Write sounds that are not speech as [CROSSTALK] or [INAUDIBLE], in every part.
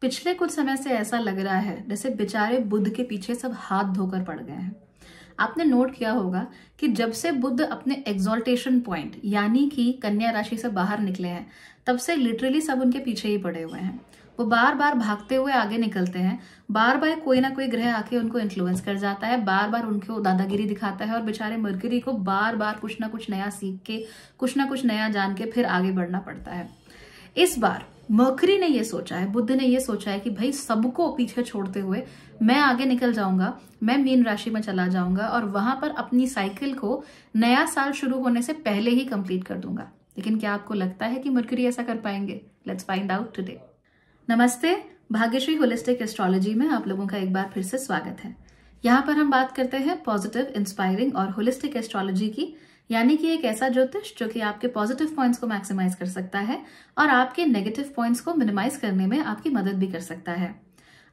पिछले कुछ समय से ऐसा लग रहा है जैसे बेचारे बुद्ध के पीछे सब हाथ धोकर पड़ गए हैं आपने नोट किया होगा कि जब से बुद्ध अपने एग्जॉल्टेशन पॉइंट यानी कि कन्या राशि से बाहर निकले हैं तब से लिटरली सब उनके पीछे ही पड़े हुए हैं वो बार बार भागते हुए आगे निकलते हैं बार बार कोई ना कोई ग्रह आके उनको इन्फ्लुएंस कर जाता है बार बार उनको दादागिरी दिखाता है और बेचारे मर्करी को बार बार कुछ ना कुछ नया सीख के कुछ ना कुछ नया जान के फिर आगे बढ़ना पड़ता है इस बार मर्करी ने ये सोचा है बुद्ध ने ये सोचा है कि भाई सबको पीछे छोड़ते हुए मैं आगे निकल जाऊंगा मैं मीन राशि में चला जाऊंगा और वहां पर अपनी साइकिल को नया साल शुरू होने से पहले ही कंप्लीट कर दूंगा लेकिन क्या आपको लगता है कि मर्करी ऐसा कर पाएंगे लेट्स फाइंड आउट टूडे नमस्ते भाग्यश्री होलिस्टिक एस्ट्रोलॉजी में आप लोगों का एक बार फिर से स्वागत है यहाँ पर हम बात करते हैं पॉजिटिव इंस्पायरिंग और होलिस्टिक एस्ट्रोलॉजी की यानी कि एक ऐसा ज्योतिष जो कि आपके पॉजिटिव पॉइंट्स को मैक्सिमाइज कर सकता है और आपके नेगेटिव पॉइंट्स को मिनिमाइज करने में आपकी मदद भी कर सकता है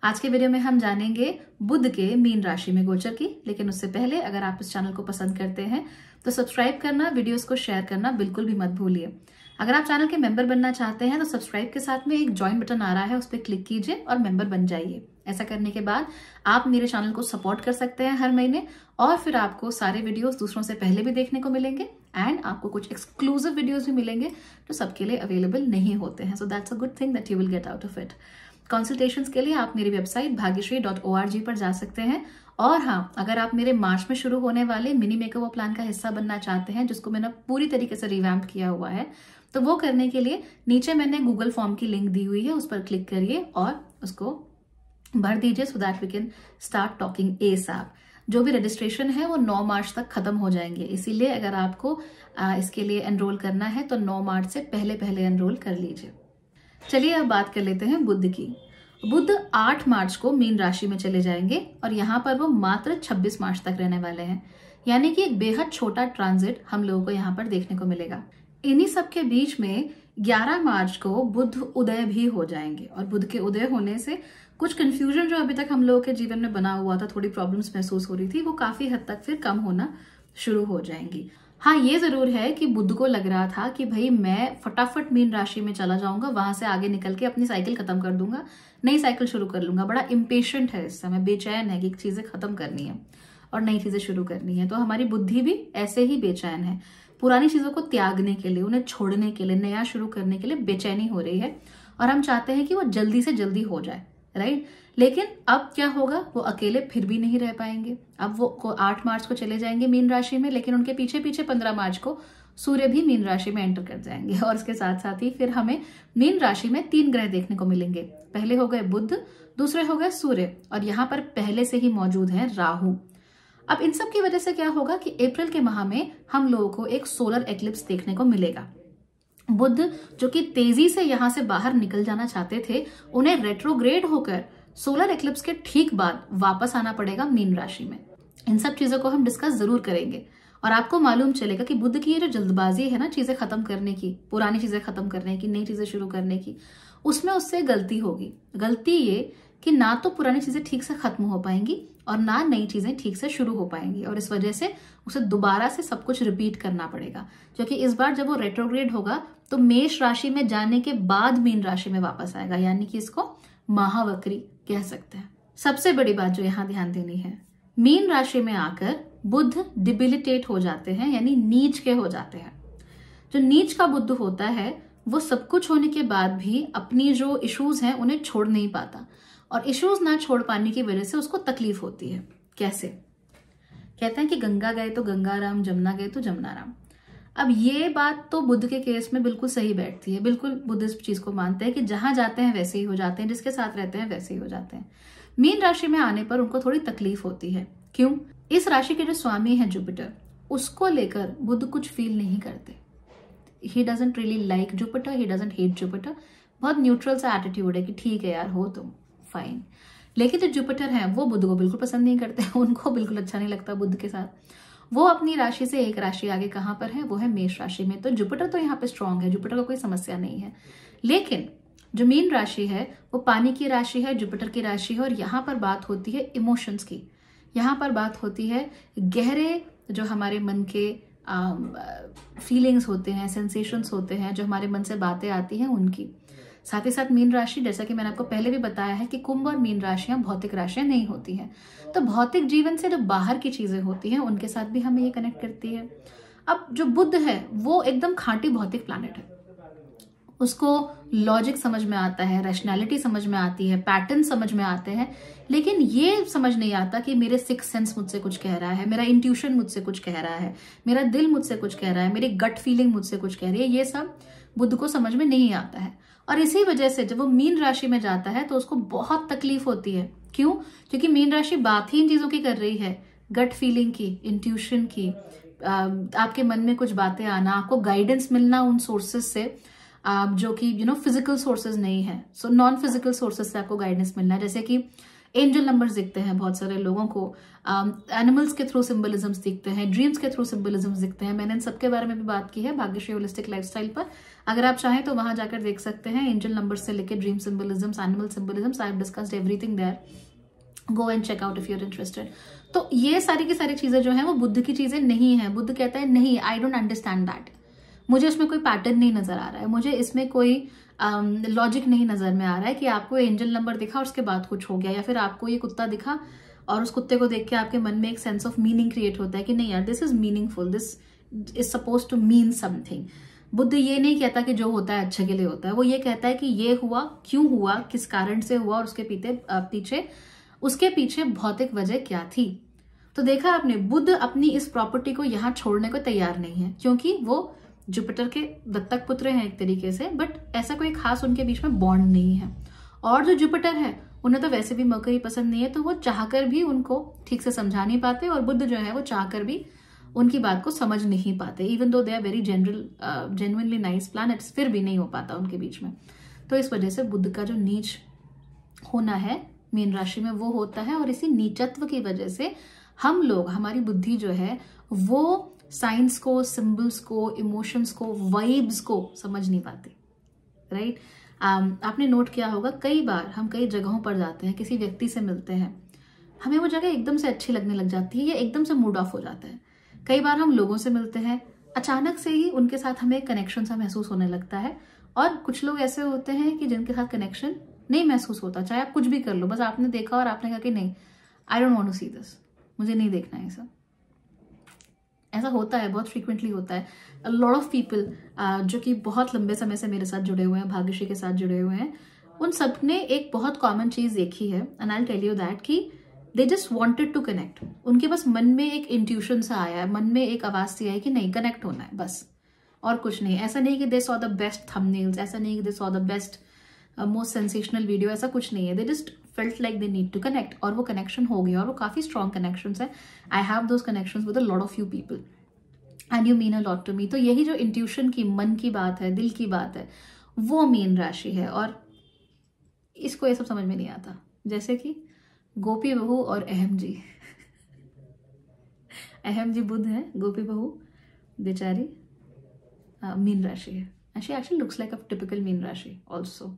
आज के वीडियो में हम जानेंगे बुद्ध के मीन राशि में गोचर की लेकिन उससे पहले अगर आप इस चैनल को पसंद करते हैं तो सब्सक्राइब करना वीडियोस को शेयर करना बिल्कुल भी मत भूलिए अगर आप चैनल के मेंबर बनना चाहते हैं तो सब्सक्राइब के साथ में एक ज्वाइन बटन आ रहा है उस पर क्लिक कीजिए और मेंबर बन जाइए ऐसा करने के बाद आप मेरे चैनल को सपोर्ट कर सकते हैं हर महीने और फिर आपको सारे वीडियोस दूसरों से पहले भी देखने को मिलेंगे एंड आपको कुछ एक्सक्लूसिव वीडियोस भी मिलेंगे जो सबके लिए अवेलेबल नहीं होते हैं so that's a good thing that you will get out of it consultation के लिए आप मेरी website Bhagyashree dot O R G पर जा सकते हैं और हाँ अगर आप मेरे मार्च में शुरू होने वाले मिनी मेकओवर प्लान का हिस्सा बनना चाहते हैं जिसको मैंने पूरी तरीके से रिवैम्प किया हुआ है तो वो करने के लिए नीचे मैंने गूगल फॉर्म की लिंक दी हुई है उस पर क्लिक करिए और उसको भर दीजिए so that we can start talking ए साहब जो भी रजिस्ट्रेशन है वो 9 मार्च तक खत्म हो जाएंगे इसीलिए अगर आपको इसके लिए एनरोल करना है तो 9 मार्च से पहले पहले एनरोल कर लीजिए चलिए अब बात कर लेते हैं बुद्ध की बुद्ध 8 मार्च को मीन राशि में चले जाएंगे और यहाँ पर वो मात्र 26 मार्च तक रहने वाले हैं यानी कि एक बेहद छोटा ट्रांजिट हम लोगों को यहाँ पर देखने को मिलेगा इन्हीं सब के बीच में 11 मार्च को बुद्ध उदय भी हो जाएंगे और बुद्ध के उदय होने से कुछ कन्फ्यूजन जो अभी तक हम लोगों के जीवन में बना हुआ था थोड़ी प्रॉब्लम्स महसूस हो रही थी वो काफी हद तक फिर कम होना शुरू हो जाएंगी हाँ ये जरूर है कि बुद्ध को लग रहा था कि भाई मैं फटाफट मीन राशि में चला जाऊंगा वहां से आगे निकल के अपनी साइकिल खत्म कर दूंगा नई साइकिल शुरू कर लूंगा बड़ा इम्पेशेंट है इस समय बेचैन है कि चीजें खत्म करनी है और नई चीजें शुरू करनी है तो हमारी बुद्धि भी ऐसे ही बेचैन है पुरानी चीजों को त्यागने के लिए उन्हें छोड़ने के लिए नया शुरू करने के लिए बेचैनी हो रही है और हम चाहते हैं कि वो जल्दी से जल्दी हो जाए राइट लेकिन अब क्या होगा वो अकेले फिर भी नहीं रह पाएंगे अब वो आठ मार्च को चले जाएंगे मीन राशि में लेकिन उनके पीछे पीछे पंद्रह मार्च को सूर्य भी मीन राशि में एंटर कर जाएंगे और उसके साथ साथ ही फिर हमें मीन राशि में तीन ग्रह देखने को मिलेंगे पहले हो गए बुद्ध दूसरे हो गए सूर्य और यहाँ पर पहले से ही मौजूद है राहु अब इन सब की वजह से क्या होगा कि अप्रैल के माह में हम लोगों को एक सोलर एक्लिप्स देखने को मिलेगा बुद्ध जो कि तेजी से यहां से बाहर निकल जाना चाहते थे उन्हें रेट्रोग्रेड होकर सोलर एक्लिप्स के ठीक बाद वापस आना पड़ेगा मीन राशि में इन सब चीजों को हम डिस्कस जरूर करेंगे और आपको मालूम चलेगा कि बुद्ध की ये जो जल्दबाजी है ना चीजें खत्म करने की पुरानी चीजें खत्म करने की नई चीजें शुरू करने की उसमें उससे गलती होगी गलती ये कि ना तो पुरानी चीजें ठीक से खत्म हो पाएंगी और ना नई चीजें ठीक से शुरू हो पाएंगी और इस वजह से उसे दोबारा से सब कुछ रिपीट करना पड़ेगा क्योंकि इस बार जब वो रेट्रोग्रेड होगा तो मेष राशि में जाने के बाद मीन राशि में वापस आएगा यानी कि इसको महावक्री कह सकते हैं सबसे बड़ी बात जो यहाँ ध्यान देनी है मीन राशि में आकर बुद्ध डिबिलिटेट हो जाते हैं यानी नीच के हो जाते हैं जो नीच का बुद्ध होता है वो सब कुछ होने के बाद भी अपनी जो इश्यूज हैं उन्हें छोड़ नहीं पाता और इश्यूज ना छोड़ पाने की वजह से उसको तकलीफ होती है कैसे कहते हैं कि गंगा गए तो गंगाराम जमुना गए तो जमुना राम अब ये बात तो बुद्ध के केस में बिल्कुल सही बैठती है बिल्कुल बुद्ध इस चीज को मानते हैं कि जहां जाते हैं वैसे ही हो जाते हैं जिसके साथ रहते हैं वैसे ही हो जाते हैं मीन राशि में आने पर उनको थोड़ी तकलीफ होती है क्यों इस राशि के जो स्वामी है जुपिटर उसको लेकर बुद्ध कुछ फील नहीं करते he doesn't really like Jupiter he doesn't hate Jupiter बहुत न्यूट्रल सा एटीट्यूड है कि ठीक है यार हो तुम फाइन लेकिन जो जुपिटर हैं वो बुद्ध को बिल्कुल पसंद नहीं करते [LAUGHS] उनको बिल्कुल अच्छा नहीं लगता बुद्ध के साथ वो अपनी राशि से एक राशि आगे कहाँ पर है वो है मेष राशि में तो जुपिटर तो यहाँ पे स्ट्रांग है जुपिटर का कोई समस्या नहीं है लेकिन जो मीन राशि है वो पानी की राशि है जुपिटर की राशि है और यहाँ पर बात होती है इमोशंस की यहाँ पर बात होती है गहरे जो हमारे मन के फीलिंग्स होते हैं सेंसेशंस होते हैं जो हमारे मन से बातें आती हैं उनकी साथ ही साथ मीन राशि जैसा कि मैंने आपको पहले भी बताया है कि कुंभ और मीन राशियां भौतिक राशियां नहीं होती हैं तो भौतिक जीवन से जो बाहर की चीजें होती हैं उनके साथ भी हमें ये कनेक्ट करती है अब जो बुद्ध है वो एकदम खांटी भौतिक प्लानट है उसको लॉजिक समझ में आता है रैशनैलिटी समझ में आती है पैटर्न समझ में आते हैं लेकिन ये समझ नहीं आता कि मेरे सिक्स सेंस मुझसे कुछ कह रहा है मेरा इंट्यूशन मुझसे कुछ कह रहा है मेरा दिल मुझसे कुछ कह रहा है मेरी गट फीलिंग मुझसे कुछ कह रही है ये सब बुद्ध को समझ में नहीं आता है और इसी वजह से जब वो मीन राशि में जाता है तो उसको बहुत तकलीफ होती है क्यों क्योंकि मीन राशि बात ही इन चीजों की कर रही है गट फीलिंग की इंट्यूशन की आपके मन में कुछ बातें आना आपको गाइडेंस मिलना उन सोर्सेस से आप um, जो कि यू नो फिजिकल सोर्सेज नहीं है सो नॉन फिजिकल सोर्सेज से आपको गाइडेंस मिलना है जैसे कि एंजल नंबर्स दिखते हैं बहुत सारे लोगों को एनिमल्स um, के थ्रू सिम्बलिज्म्स दिखते हैं ड्रीम्स के थ्रू सिम्बलिज्म्स दिखते हैं मैंने इन सबके बारे में भी बात की है भाग्यश्री होलिस्टिक लाइफस्टाइल पर अगर आप चाहें तो वहां जाकर देख सकते हैं एंजल नंबर से लेकर dream symbolisms animal symbolisms I have discussed everything there go and check out if you're interested तो ये सारी की सारी चीजें जो है वो बुद्ध की चीजें नहीं है बुद्ध कहता है नहीं आई डोंट अंडरस्टैंड दैट मुझे उसमें कोई पैटर्न नहीं नजर आ रहा है मुझे इसमें कोई लॉजिक um, नहीं नजर में आ रहा है कि आपको एंजल नंबर दिखा और उसके बाद कुछ हो गया या फिर आपको ये कुत्ता दिखा और उस कुत्ते को देख के आपके मन में एक सेंस ऑफ मीनिंग क्रिएट होता है कि नहीं यार this is meaningful this is suppose to mean something Budh ये नहीं कहता कि जो होता है अच्छे के लिए होता है वो ये कहता है कि ये हुआ क्यों हुआ किस कारण से हुआ और उसके पीते पीछे उसके पीछे भौतिक वजह क्या थी तो देखा आपने बुद्ध अपनी इस प्रॉपर्टी को यहां छोड़ने को तैयार नहीं है क्योंकि वो जुपिटर के दत्तक पुत्र हैं एक तरीके से बट ऐसा कोई खास उनके बीच में बॉन्ड नहीं है और जो जुपिटर है उन्हें तो वैसे भी मकई पसंद नहीं है तो वो चाहकर भी उनको ठीक से समझा नहीं पाते और बुद्ध जो है वो चाहकर भी उनकी बात को समझ नहीं पाते even though they are very general genuinely nice plan फिर भी नहीं हो पाता उनके बीच में तो इस वजह से बुद्ध का जो नीच होना है मीन राशि में वो होता है और इसी नीचत्व की वजह से हम लोग हमारी बुद्धि जो है वो साइंस को सिंबल्स को इमोशंस को वाइब्स को समझ नहीं पाते राइट right? Um, आपने नोट किया होगा कई बार हम कई जगहों पर जाते हैं किसी व्यक्ति से मिलते हैं हमें वो जगह एकदम से अच्छी लगने लग जाती है या एकदम से मूड ऑफ हो जाता है कई बार हम लोगों से मिलते हैं अचानक से ही उनके साथ हमें कनेक्शन सा महसूस होने लगता है और कुछ लोग ऐसे होते हैं कि जिनके साथ कनेक्शन नहीं महसूस होता चाहे आप कुछ भी कर लो बस आपने देखा और आपने कहा कि नहीं I don't want to see this मुझे नहीं देखना है सब ऐसा होता है बहुत फ्रीक्वेंटली होता है लॉर्ड ऑफ पीपल जो कि बहुत लंबे समय से मेरे साथ जुड़े हुए हैं भाग्यश्री के साथ जुड़े हुए हैं उन सब ने एक बहुत कॉमन चीज़ देखी है and I tell you that कि they just wanted to connect उनके बस मन में एक इंट्यूशन सा आया है मन में एक आवाज़ सी आई कि नहीं कनेक्ट होना है बस और कुछ नहीं ऐसा नहीं कि they saw the best thumbnails ऐसा नहीं कि they saw the best most sensational video ऐसा कुछ नहीं है they just felt like they need to connect और वो कनेक्शन हो गया और वो काफ़ी स्ट्रॉन्ग कनेक्शन है I have those connection with a lot of you people and you mean a lot to me तो यही जो इंट्यूशन की मन की बात है दिल की बात है वो मेन राशि है और इसको ये सब समझ में नहीं आता जैसे कि गोपी बहू और अहम जी [LAUGHS] अहम जी बुद्ध है गोपी बहू बेचारी मीन uh, राशि है and she actually looks like a typical Meen राशि also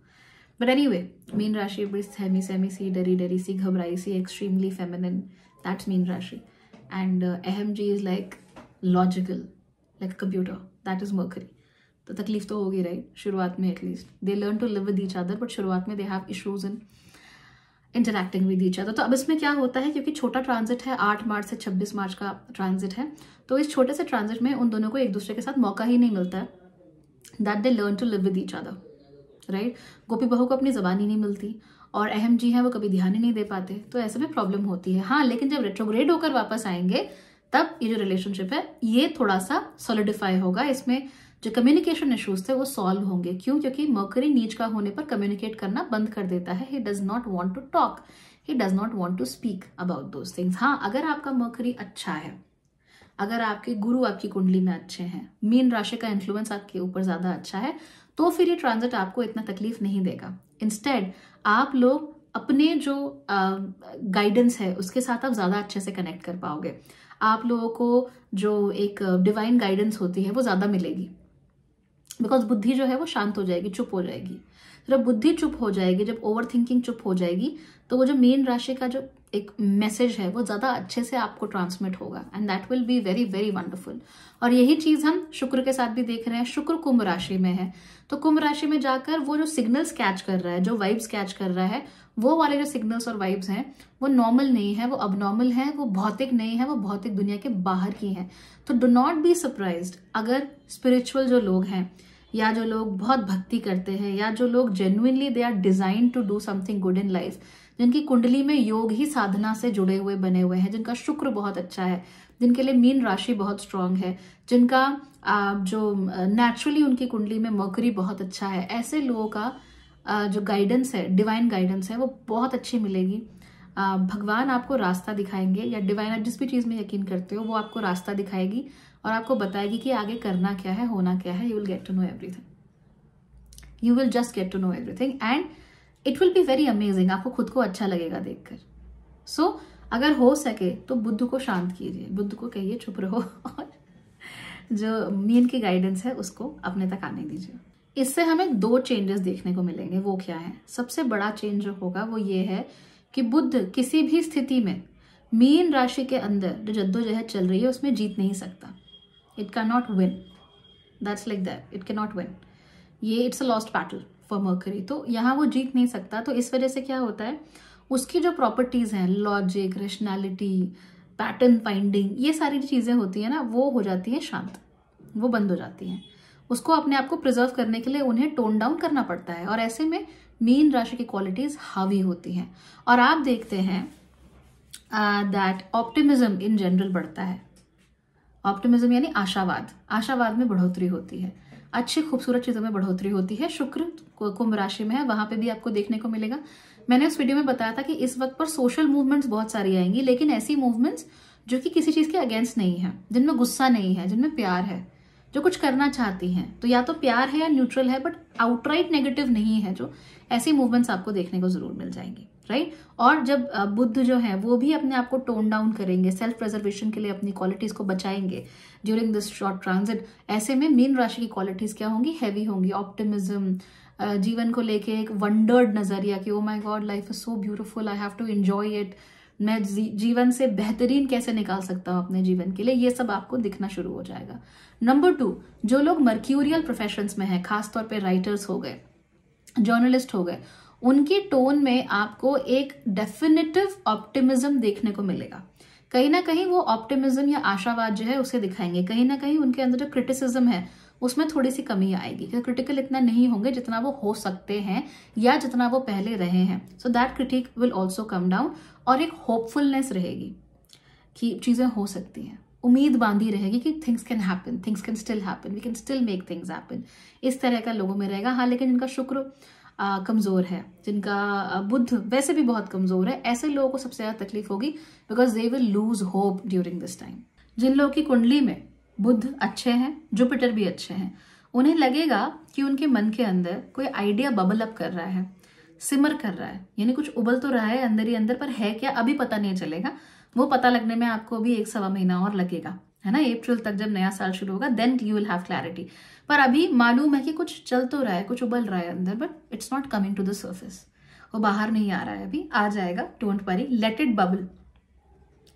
but anyway Meen राशि Hemi Semi Si, Dari डरी डरी Ghabrai सी extremely feminine. That's Mean Rashi. And uh, AMG is like like logical like computer that is Mercury. तो तकलीफ तो होगी right शुरुआत में at least they learn to live with each other but शुरुआत में they have issues in interacting with each other तो अब इसमें क्या होता है क्योंकि छोटा ट्रांजिट है आठ मार्च से छब्बीस मार्च का ट्रांजिट है तो इस छोटे से ट्रांजिट में उन दोनों को एक दूसरे के साथ मौका ही नहीं मिलता है that they learn to live with each other right Gopi बहू को अपनी जबान ही नहीं मिलती और अहम जी हैं वो कभी ध्यान ही नहीं दे पाते तो ऐसे में प्रॉब्लम होती है हाँ लेकिन जब रेट्रोग्रेड होकर वापस आएंगे तब ये जो रिलेशनशिप है ये थोड़ा सा सॉलिडिफाई होगा इसमें जो कम्युनिकेशन इश्यूज थे वो सॉल्व होंगे क्यों क्योंकि मौकरी नीच का होने पर कम्युनिकेट करना बंद कर देता है he does not want to talk he does not want to speak about those things हाँ अगर आपका मौकरी अच्छा है अगर आपके गुरु आपकी कुंडली में अच्छे हैं मीन राशि का इन्फ्लुएंस आपके ऊपर ज्यादा अच्छा है तो फिर ये ट्रांजिट आपको इतना तकलीफ नहीं देगा इंस्टेड आप लोग अपने जो गाइडेंस है उसके साथ आप ज़्यादा अच्छे से कनेक्ट कर पाओगे आप लोगों को जो एक डिवाइन गाइडेंस होती है वो ज़्यादा मिलेगी बिकॉज बुद्धि जो है वो शांत हो जाएगी चुप हो जाएगी जब बुद्धि चुप हो जाएगी जब ओवर थिंकिंग चुप हो जाएगी तो वो जो मेन राशि का जो एक मैसेज है वो ज़्यादा अच्छे से आपको ट्रांसमिट होगा and that will be very very wonderful और यही चीज़ हम शुक्र के साथ भी देख रहे हैं शुक्र कुंभ राशि में है तो कुंभ राशि में जाकर वो जो सिग्नल्स कैच कर रहा है जो वाइब्स कैच कर रहा है वो वाले जो सिग्नल्स और वाइब्स हैं वो नॉर्मल नहीं है वो अबनॉर्मल है वो भौतिक नहीं है वो भौतिक दुनिया के बाहर की है तो डो नॉट बी सरप्राइज अगर स्पिरिचुअल जो लोग हैं या जो लोग बहुत भक्ति करते हैं या जो लोग genuinely they are design to do something good in life जिनकी कुंडली में योग ही साधना से जुड़े हुए बने हुए हैं जिनका शुक्र बहुत अच्छा है जिनके लिए मीन राशि बहुत स्ट्रांग है जिनका जो नेचुरली उनकी कुंडली में मकरी बहुत अच्छा है ऐसे लोगों का जो गाइडेंस है डिवाइन गाइडेंस है वो बहुत अच्छी मिलेगी भगवान आपको रास्ता दिखाएंगे या डिवाइन आप जिस भी चीज़ में यकीन करते हो वो आपको रास्ता दिखाएगी और आपको बताएगी कि आगे करना क्या है होना क्या है you will get to know everything you will just get to know everything and it will be very amazing आपको खुद को अच्छा लगेगा देखकर सो so, अगर हो सके तो बुद्ध को शांत कीजिए बुद्ध को कहिए चुप रहो और जो मीन की गाइडेंस है उसको अपने तक आने दीजिए इससे हमें दो चेंजेस देखने को मिलेंगे वो क्या है सबसे बड़ा चेंज जो होगा वो ये है कि बुद्ध किसी भी स्थिति में मीन राशि के अंदर जो जद्दोजहद चल रही है उसमें जीत नहीं सकता it can not win that's like that it can not win ये it's a lost battle for Mercury तो यहाँ वो जीत नहीं सकता तो इस वजह से क्या होता है उसकी जो प्रॉपर्टीज़ हैं लॉजिक रेशनैलिटी पैटर्न फाइंडिंग ये सारी चीज़ें होती हैं ना वो हो जाती हैं शांत वो बंद हो जाती हैं उसको अपने आप को प्रिजर्व करने के लिए उन्हें टोन डाउन करना पड़ता है और ऐसे में मीन राशि की क्वालिटीज़ हावी होती हैं और आप देखते हैं दैट ऑप्टिमिज्म इन जनरल बढ़ता है ऑप्टिमिज्म यानी आशावाद आशावाद में बढ़ोतरी होती है अच्छी खूबसूरत चीज़ों में बढ़ोतरी होती है शुक्र कुंभ राशि में है वहां पे भी आपको देखने को मिलेगा मैंने उस वीडियो में बताया था कि इस वक्त पर सोशल मूवमेंट्स बहुत सारी आएंगी लेकिन ऐसी मूवमेंट्स जो कि किसी चीज़ के अगेंस्ट नहीं है जिनमें गुस्सा नहीं है जिनमें प्यार है जो कुछ करना चाहती हैं तो या तो प्यार है या न्यूट्रल है बट आउटराइट नेगेटिव नहीं है जो ऐसी मूवमेंट्स आपको देखने को जरूर मिल जाएंगी राइट और जब बुद्ध जो है वो भी अपने आप को टोन डाउन करेंगे सेल्फ प्रिजर्वेशन के लिए अपनी क्वालिटीज को बचाएंगे ड्यूरिंग दिस शॉर्ट ट्रांजिट ऐसे में मीन राशि की क्वालिटीज क्या होंगी हैवी होंगी ऑप्टिमिज्म जीवन को लेके एक वंडर्ड नजरिया कि oh my god life is so beautiful I have to enjoy it मैं जीवन से बेहतरीन कैसे निकाल सकता हूँ अपने जीवन के लिए ये सब आपको दिखना शुरू हो जाएगा नंबर टू जो लोग मर्क्यूरियल प्रोफेशंस में हैं खासतौर पे राइटर्स हो गए जर्नलिस्ट हो गए उनके टोन में आपको एक डेफिनेटिव ऑप्टिमिज्म देखने को मिलेगा कहीं ना कहीं वो ऑप्टिमिज्म या आशावाद जो है उसे दिखाएंगे कहीं ना कहीं उनके अंदर जो क्रिटिसिज्म है उसमें थोड़ी सी कमी आएगी क्योंकि क्रिटिकल इतना नहीं होंगे जितना वो हो सकते हैं या जितना वो पहले रहे हैं so that critic will also come down और एक होपफुलनेस रहेगी कि चीज़ें हो सकती हैं उम्मीद बांधी रहेगी कि things can happen things can still happen we can still make things happen इस तरह का लोगों में रहेगा हाँ लेकिन इनका शुक्र कमज़ोर है जिनका बुद्ध वैसे भी बहुत कमज़ोर है ऐसे लोगों को सबसे ज़्यादा तकलीफ होगी because they will lose hope during this time जिन लोगों की कुंडली में बुद्ध अच्छे हैं जुपिटर भी अच्छे हैं उन्हें लगेगा कि उनके मन के अंदर कोई आइडिया बबल अप कर रहा है सिमर कर रहा है यानी कुछ उबल तो रहा है अंदर ही अंदर पर है क्या अभी पता नहीं चलेगा वो पता लगने में आपको भी एक सवा महीना और लगेगा है ना अप्रैल तक जब नया साल शुरू होगा then you will have clarity पर अभी मालूम है कि कुछ चल तो रहा है कुछ उबल रहा है अंदर but it's not coming to the surface वो बाहर नहीं आ रहा है अभी आ जाएगा don't worry let it bubble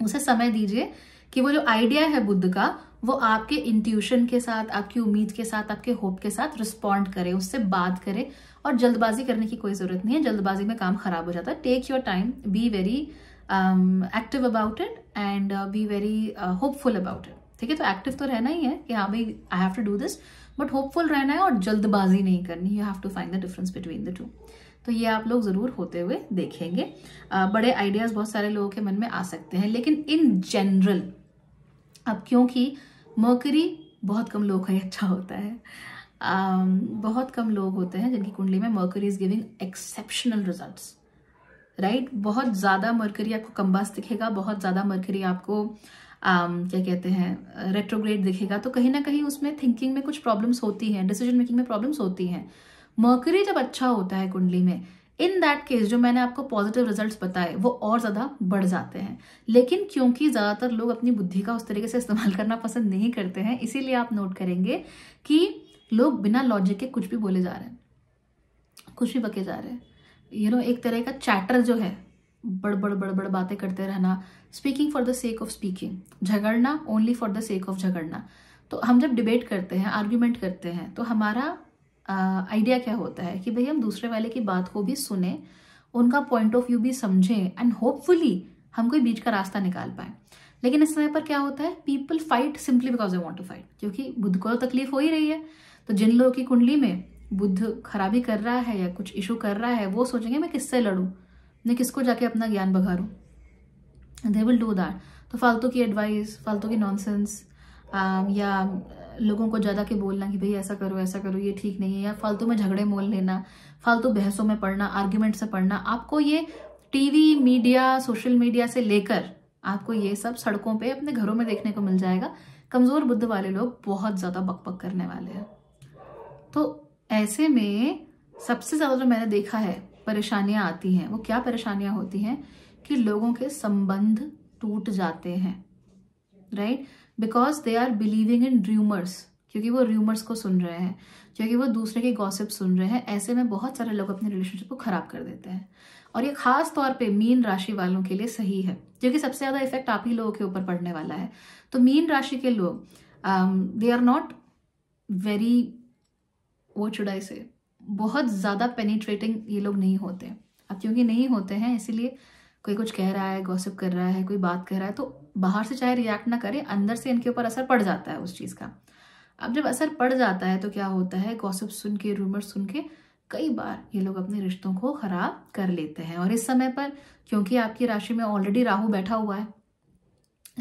उसे समय दीजिए कि वो जो आइडिया है बुद्ध का वो आपके इंट्यूशन के साथ आपकी उम्मीद के साथ आपके होप के साथ रिस्पॉन्ड करे उससे बात करे और जल्दबाजी करने की कोई ज़रूरत नहीं है जल्दबाजी में काम खराब हो जाता है take your time be very active about it and be very hopeful about it ठीक है तो एक्टिव तो रहना ही है कि हाँ भाई I have to do this but hopeful रहना है और जल्दबाजी नहीं करनी you have to find the difference between the two तो ये आप लोग ज़रूर होते हुए देखेंगे आ, बड़े आइडियाज़ बहुत सारे लोगों के मन में आ सकते हैं लेकिन इन जनरल अब क्योंकि मकरी बहुत कम लोगों का ही अच्छा होता है आ, बहुत कम लोग होते हैं जिनकी कुंडली में Mercury is giving exceptional results right बहुत ज़्यादा मर्करी आपको कम्बास दिखेगा बहुत ज़्यादा मर्करी आपको Um, क्या कहते हैं रेट्रोग्रेड uh, दिखेगा तो कहीं ना कहीं उसमें थिंकिंग में कुछ प्रॉब्लम्स होती हैं डिसीजन मेकिंग में प्रॉब्लम्स होती हैं मर्करी जब अच्छा होता है कुंडली में इन दैट केस जो मैंने आपको पॉजिटिव रिजल्ट्स बताए वो और ज़्यादा बढ़ जाते हैं लेकिन क्योंकि ज़्यादातर लोग अपनी बुद्धि का उस तरीके से इस्तेमाल करना पसंद नहीं करते हैं इसीलिए आप नोट करेंगे कि लोग बिना लॉजिक के कुछ भी बोले जा रहे हैं कुछ भी बके जा रहे हैं यू नो एक तरह का चैटर जो है बड़बड़ बड़बड़ बातें करते रहना speaking for the sake of speaking झगड़ना only for the sake of झगड़ना तो हम जब डिबेट करते हैं आर्ग्यूमेंट करते हैं तो हमारा आइडिया क्या होता है कि भाई हम दूसरे वाले की बात को भी सुने उनका पॉइंट ऑफ व्यू भी समझें एंड होपफुली हम कोई बीच का रास्ता निकाल पाए लेकिन इस समय पर क्या होता है people fight simply because I want to fight क्योंकि बुद्ध को तो तकलीफ हो ही रही है तो जिन लोगों की कुंडली में बुद्ध खराबी कर रहा है या कुछ इशू कर रहा है वो सोचेंगे मैं किससे लड़ूँ मैं किसको जाके अपना ज्ञान बघारूँ दे विल डू दैट तो फालतू की एडवाइस फालतू की नॉनसेंस um, या लोगों को ज़्यादा के बोलना कि भाई ऐसा करो ऐसा करो ये ठीक नहीं है या फालतू में झगड़े मोल लेना फालतू बहसों में पढ़ना आर्ग्यूमेंट से पढ़ना आपको ये टीवी मीडिया सोशल मीडिया से लेकर आपको ये सब सड़कों पे अपने घरों में देखने को मिल जाएगा कमज़ोर बुद्ध वाले लोग बहुत ज़्यादा बकबक करने वाले हैं तो ऐसे में सबसे ज़्यादा जो मैंने देखा है परेशानियां आती हैं वो क्या परेशानियां होती हैं कि लोगों के संबंध टूट जाते हैं right because they are believing in rumours क्योंकि वो र्यूमर्स को सुन रहे हैं क्योंकि वो दूसरे के गॉसिप सुन रहे हैं ऐसे में बहुत सारे लोग अपने रिलेशनशिप को खराब कर देते हैं और ये खास तौर पे मीन राशि वालों के लिए सही है क्योंकि सबसे ज़्यादा इफेक्ट आप ही लोगों के ऊपर पड़ने वाला है तो मीन राशि के लोग दे आर नॉट वेरी वो चुड़ाई से बहुत ज़्यादा पेनिट्रेटिंग ये लोग नहीं होते अब क्योंकि नहीं होते हैं इसीलिए कोई कुछ कह रहा है गॉसिप कर रहा है कोई बात कर रहा है तो बाहर से चाहे रिएक्ट ना करें अंदर से इनके ऊपर असर पड़ जाता है उस चीज़ का अब जब असर पड़ जाता है तो क्या होता है गॉसिप सुन के रूमर सुन के कई बार ये लोग अपने रिश्तों को ख़राब कर लेते हैं और इस समय पर क्योंकि आपकी राशि में ऑलरेडी राहु बैठा हुआ है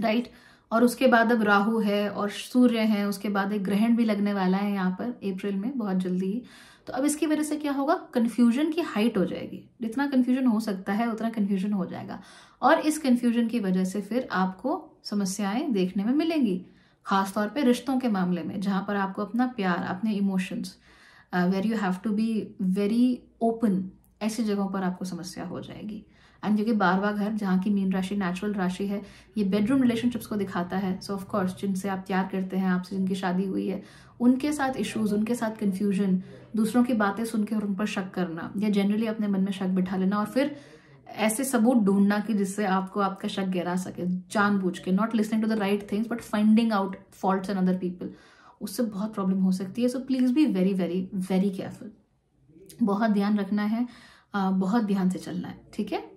राइट right? और उसके बाद अब राहु है और सूर्य है उसके बाद एक ग्रहण भी लगने वाला है यहाँ पर अप्रैल में बहुत जल्दी ही तो अब इसकी वजह से क्या होगा कन्फ्यूजन की हाइट हो जाएगी जितना कन्फ्यूजन हो सकता है उतना कन्फ्यूजन हो जाएगा और इस कन्फ्यूजन की वजह से फिर आपको समस्याएं देखने में मिलेंगी खासतौर पर रिश्तों के मामले में जहाँ पर आपको अपना प्यार अपने emotions where you have to be very open ऐसी जगहों पर आपको समस्या हो जाएगी एंड जो कि बारवा घर जहाँ की मीन राशि नेचुरल राशि है ये बेडरूम रिलेशनशिप्स को दिखाता है सो ऑफकोर्स जिनसे आप प्यार करते हैं आपसे जिनकी शादी हुई है उनके साथ इश्यूज उनके साथ कन्फ्यूजन दूसरों की बातें सुन के और उन पर शक करना या जनरली अपने मन में शक बिठा लेना और फिर ऐसे सबूत ढूंढना कि जिससे आपको आपका शक गहरा सके जानबूझ के not listening to the right things but finding out fault in other people उससे बहुत प्रॉब्लम हो सकती है so please be very very very careful बहुत ध्यान रखना है बहुत ध्यान से चलना है ठीक है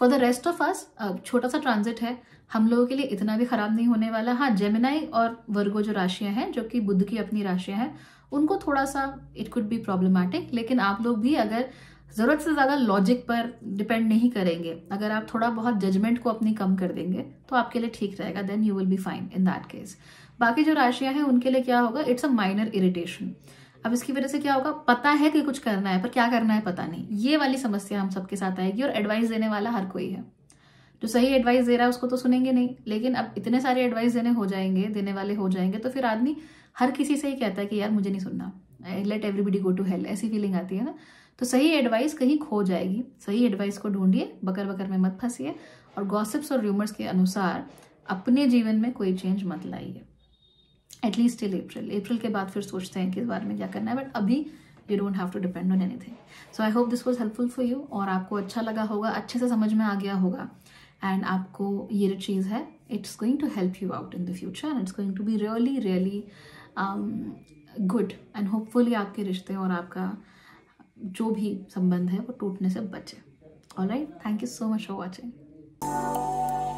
for the rest of us छोटा सा ट्रांजिट है हम लोगों के लिए इतना भी खराब नहीं होने वाला हाँ जेमिनाई और वर्गो जो राशियां हैं जो कि बुद्ध की अपनी राशियां हैं उनको थोड़ा सा इट कुड बी प्रॉब्लमैटिक लेकिन आप लोग भी अगर ज़रूरत से ज़्यादा लॉजिक पर डिपेंड नहीं करेंगे अगर आप थोड़ा बहुत जजमेंट को अपनी कम कर देंगे तो आपके लिए ठीक रहेगा then you will be fine in that case बाकी जो राशियां हैं उनके लिए क्या होगा इट्स अ माइनर इरिटेशन अब इसकी वजह से क्या होगा पता है कि कुछ करना है पर क्या करना है पता नहीं ये वाली समस्या हम सबके साथ आएगी और एडवाइस देने वाला हर कोई है जो सही एडवाइस दे रहा है उसको तो सुनेंगे नहीं लेकिन अब इतने सारे एडवाइस देने हो जाएंगे देने वाले हो जाएंगे तो फिर आदमी हर किसी से ही कहता है कि यार मुझे नहीं सुनना let everybody go to hell ऐसी फीलिंग आती है ना तो सही एडवाइस कहीं खो जाएगी सही एडवाइस को ढूंढिए बकर बकर में मत फंसिए और गॉसिप्स और र्यूमर्स के अनुसार अपने जीवन में कोई चेंज मत लाइए एटलीस्ट टिल अप्रैल अप्रैल के बाद फिर सोचते हैं कि इस बारे में क्या करना है बट अभी you don't have to depend on anything so I hope this was helpful for you और आपको अच्छा लगा होगा अच्छे से समझ में आ गया होगा एंड आपको ये जो चीज़ है it's going to help you out in the future and it's going to be really really good and hopefully आपके रिश्ते और आपका जो भी संबंध है वो टूटने से बचे all right thank you so much for watching